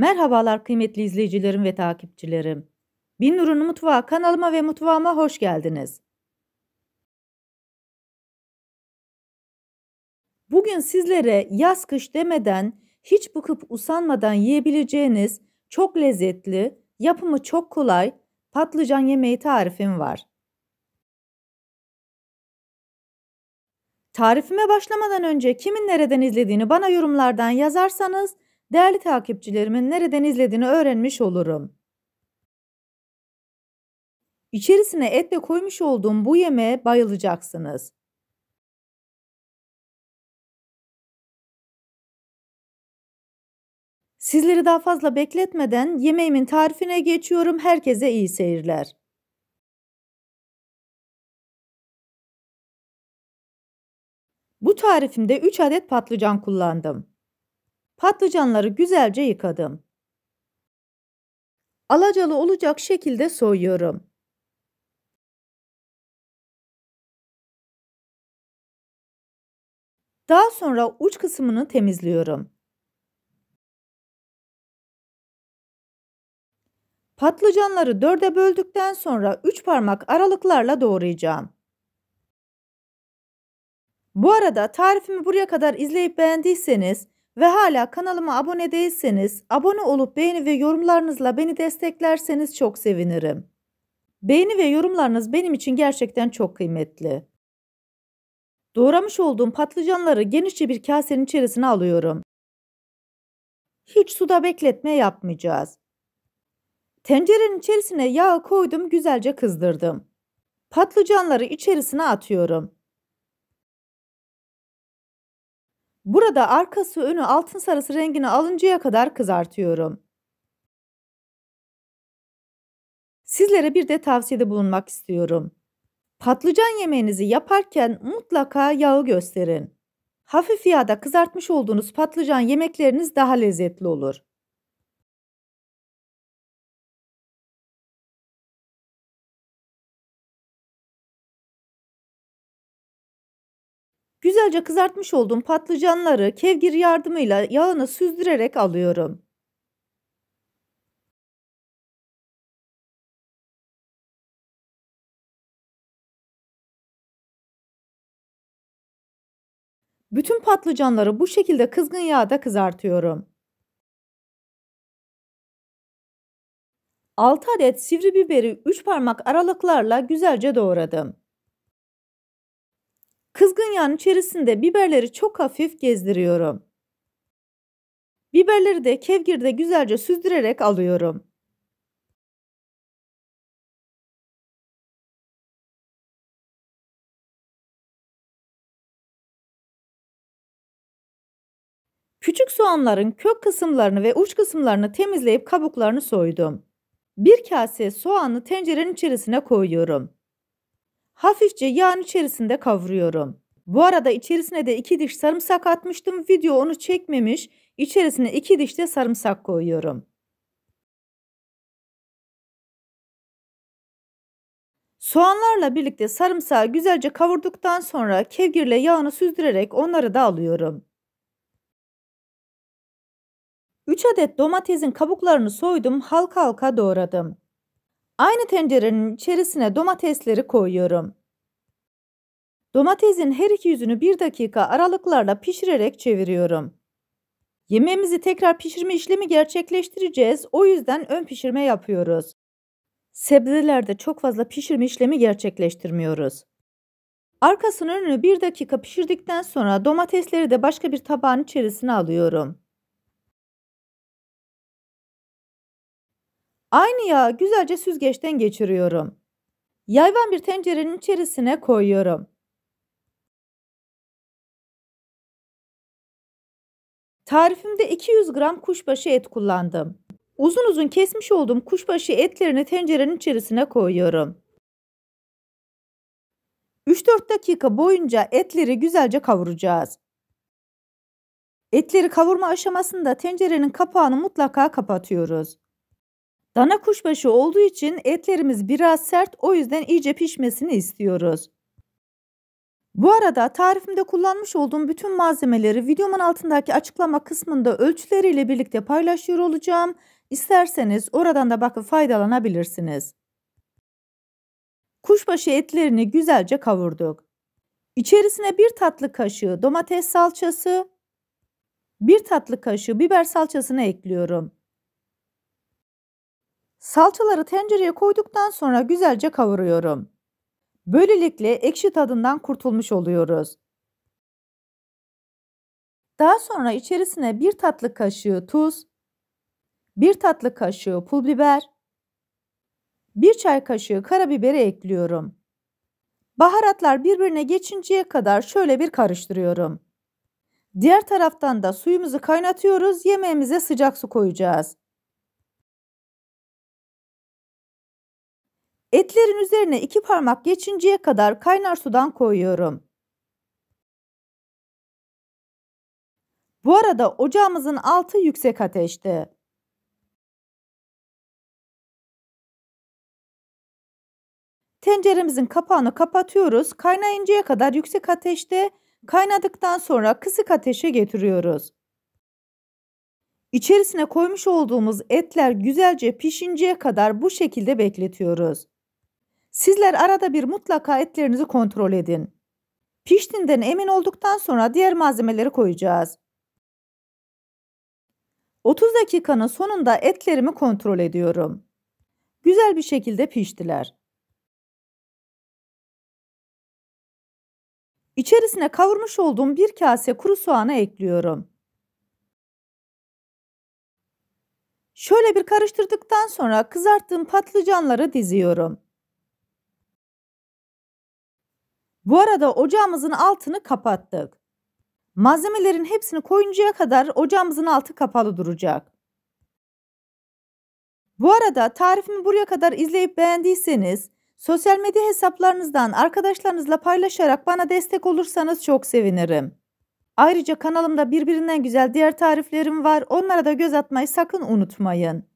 Merhabalar kıymetli izleyicilerim ve takipçilerim. Bin Nur'un Mutfağı kanalıma ve mutfağıma hoş geldiniz. Bugün sizlere yaz kış demeden hiç bıkıp usanmadan yiyebileceğiniz çok lezzetli, yapımı çok kolay patlıcan yemeği tarifim var. Tarifime başlamadan önce kimin nereden izlediğini bana yorumlardan yazarsanız değerli takipçilerimin nereden izlediğini öğrenmiş olurum. İçerisine etle koymuş olduğum bu yemeğe bayılacaksınız. Sizleri daha fazla bekletmeden yemeğimin tarifine geçiyorum. Herkese iyi seyirler. Bu tarifimde 3 adet patlıcan kullandım. Patlıcanları güzelce yıkadım. Alacalı olacak şekilde soyuyorum. Daha sonra uç kısmını temizliyorum. Patlıcanları dörde böldükten sonra üç parmak aralıklarla doğrayacağım. Bu arada tarifimi buraya kadar izleyip beğendiyseniz ve hala kanalıma abone değilseniz abone olup beğeni ve yorumlarınızla beni desteklerseniz çok sevinirim. Beğeni ve yorumlarınız benim için gerçekten çok kıymetli. Doğramış olduğum patlıcanları genişçe bir kasenin içerisine alıyorum. Hiç suda bekletme yapmayacağız. Tencerenin içerisine yağı koydum güzelce kızdırdım. Patlıcanları içerisine atıyorum. Burada arkası önü altın sarısı rengini alıncaya kadar kızartıyorum. Sizlere bir de tavsiyede bulunmak istiyorum. Patlıcan yemeğinizi yaparken mutlaka yağı gösterin. Hafif yağda kızartmış olduğunuz patlıcan yemekleriniz daha lezzetli olur. Güzelce kızartmış olduğum patlıcanları kevgir yardımıyla yağını süzdürerek alıyorum. Bütün patlıcanları bu şekilde kızgın yağda kızartıyorum. 6 adet sivri biberi 3 parmak aralıklarla güzelce doğradım. Kızgın yağın içerisinde biberleri çok hafif gezdiriyorum. Biberleri de kevgirde güzelce süzdürerek alıyorum. Küçük soğanların kök kısımlarını ve uç kısımlarını temizleyip kabuklarını soydum. Bir kase soğanı tencerenin içerisine koyuyorum. Hafifçe yağın içerisinde kavuruyorum. Bu arada içerisine de 2 diş sarımsak atmıştım. Video onu çekmemiş. İçerisine 2 diş de sarımsak koyuyorum. Soğanlarla birlikte sarımsağı güzelce kavurduktan sonra kevgirle yağını süzdürerek onları da alıyorum. 3 adet domatesin kabuklarını soydum halka halka doğradım. Aynı tencerenin içerisine domatesleri koyuyorum. Domatesin her iki yüzünü bir dakika aralıklarla pişirerek çeviriyorum. Yemeğimizi tekrar pişirme işlemi gerçekleştireceğiz. O yüzden ön pişirme yapıyoruz. Sebzelerde çok fazla pişirme işlemi gerçekleştirmiyoruz. Arkasını önünü bir dakika pişirdikten sonra domatesleri de başka bir tabağın içerisine alıyorum. Aynı yağı güzelce süzgeçten geçiriyorum. Yayvan bir tencerenin içerisine koyuyorum. Tarifimde 200 gram kuşbaşı et kullandım. Uzun uzun kesmiş olduğum kuşbaşı etlerini tencerenin içerisine koyuyorum. 3-4 dakika boyunca etleri güzelce kavuracağız. Etleri kavurma aşamasında tencerenin kapağını mutlaka kapatıyoruz. Dana kuşbaşı olduğu için etlerimiz biraz sert o yüzden iyice pişmesini istiyoruz. Bu arada tarifimde kullanmış olduğum bütün malzemeleri videomun altındaki açıklama kısmında ölçüleriyle birlikte paylaşıyor olacağım. İsterseniz oradan da bakıp faydalanabilirsiniz. Kuşbaşı etlerini güzelce kavurduk. İçerisine bir tatlı kaşığı domates salçası, bir tatlı kaşığı biber salçasını ekliyorum. Salçaları tencereye koyduktan sonra güzelce kavuruyorum. Böylelikle ekşi tadından kurtulmuş oluyoruz. Daha sonra içerisine 1 tatlı kaşığı tuz, 1 tatlı kaşığı pul biber, 1 çay kaşığı karabiberi ekliyorum. Baharatlar birbirine geçinceye kadar şöyle bir karıştırıyorum. Diğer taraftan da suyumuzu kaynatıyoruz, yemeğimize sıcak su koyacağız. Etlerin üzerine iki parmak geçinceye kadar kaynar sudan koyuyorum. Bu arada ocağımızın altı yüksek ateşte. Tenceremizin kapağını kapatıyoruz. Kaynayıncaya kadar yüksek ateşte, kaynadıktan sonra kısık ateşe getiriyoruz. İçerisine koymuş olduğumuz etler güzelce pişinceye kadar bu şekilde bekletiyoruz. Sizler arada bir mutlaka etlerinizi kontrol edin. Piştiğinden emin olduktan sonra diğer malzemeleri koyacağız. 30 dakikanın sonunda etlerimi kontrol ediyorum. Güzel bir şekilde piştiler. İçerisine kavurmuş olduğum bir kase kuru soğanı ekliyorum. Şöyle bir karıştırdıktan sonra kızarttığım patlıcanları diziyorum. Bu arada ocağımızın altını kapattık. Malzemelerin hepsini koyuncaya kadar ocağımızın altı kapalı duracak. Bu arada tarifimi buraya kadar izleyip beğendiyseniz sosyal medya hesaplarınızdan arkadaşlarınızla paylaşarak bana destek olursanız çok sevinirim. Ayrıca kanalımda birbirinden güzel diğer tariflerim var. Onlara da göz atmayı sakın unutmayın.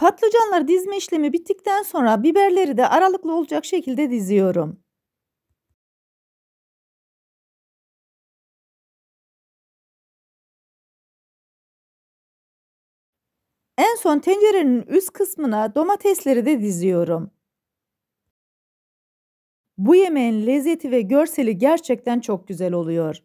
Patlıcanları dizme işlemi bittikten sonra biberleri de aralıklı olacak şekilde diziyorum. En son tencerenin üst kısmına domatesleri de diziyorum. Bu yemeğin lezzeti ve görseli gerçekten çok güzel oluyor.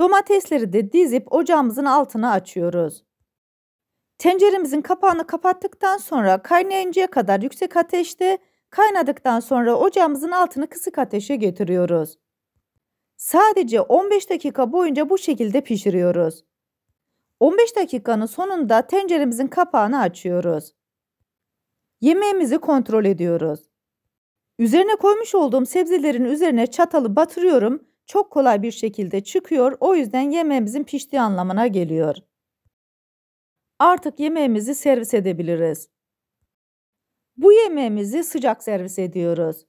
Domatesleri de dizip ocağımızın altına açıyoruz. Tenceremizin kapağını kapattıktan sonra kaynayıncaya kadar yüksek ateşte, kaynadıktan sonra ocağımızın altını kısık ateşe getiriyoruz. Sadece 15 dakika boyunca bu şekilde pişiriyoruz. 15 dakikanın sonunda tenceremizin kapağını açıyoruz. Yemeğimizi kontrol ediyoruz. Üzerine koymuş olduğum sebzelerin üzerine çatalı batırıyorum çok kolay bir şekilde çıkıyor. O yüzden yemeğimizin piştiği anlamına geliyor. Artık yemeğimizi servis edebiliriz. Bu yemeğimizi sıcak servis ediyoruz.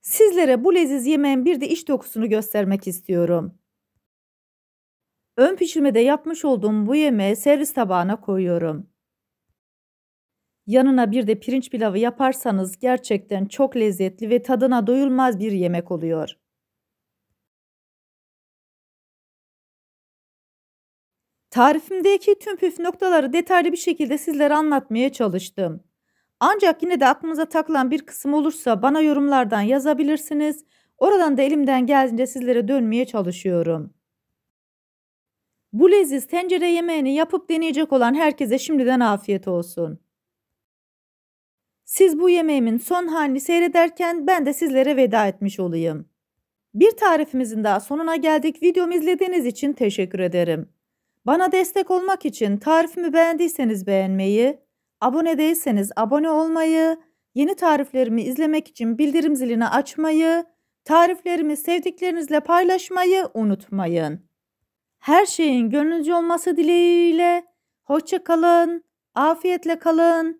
Sizlere bu leziz yemeğin bir de iç dokusunu göstermek istiyorum. Ön pişirmede yapmış olduğum bu yemeği servis tabağına koyuyorum. Yanına bir de pirinç pilavı yaparsanız gerçekten çok lezzetli ve tadına doyulmaz bir yemek oluyor. Tarifimdeki tüm püf noktaları detaylı bir şekilde sizlere anlatmaya çalıştım. Ancak yine de aklınıza takılan bir kısım olursa bana yorumlardan yazabilirsiniz. Oradan da elimden geldiğince sizlere dönmeye çalışıyorum. Bu leziz tencere yemeğini yapıp deneyecek olan herkese şimdiden afiyet olsun. Siz bu yemeğimin son halini seyrederken ben de sizlere veda etmiş olayım. Bir tarifimizin daha sonuna geldik. Videomu izlediğiniz için teşekkür ederim. Bana destek olmak için tarifimi beğendiyseniz beğenmeyi, abone değilseniz abone olmayı, yeni tariflerimi izlemek için bildirim zilini açmayı, tariflerimi sevdiklerinizle paylaşmayı unutmayın. Her şeyin gönlünüzce olması dileğiyle, hoşça kalın, afiyetle kalın.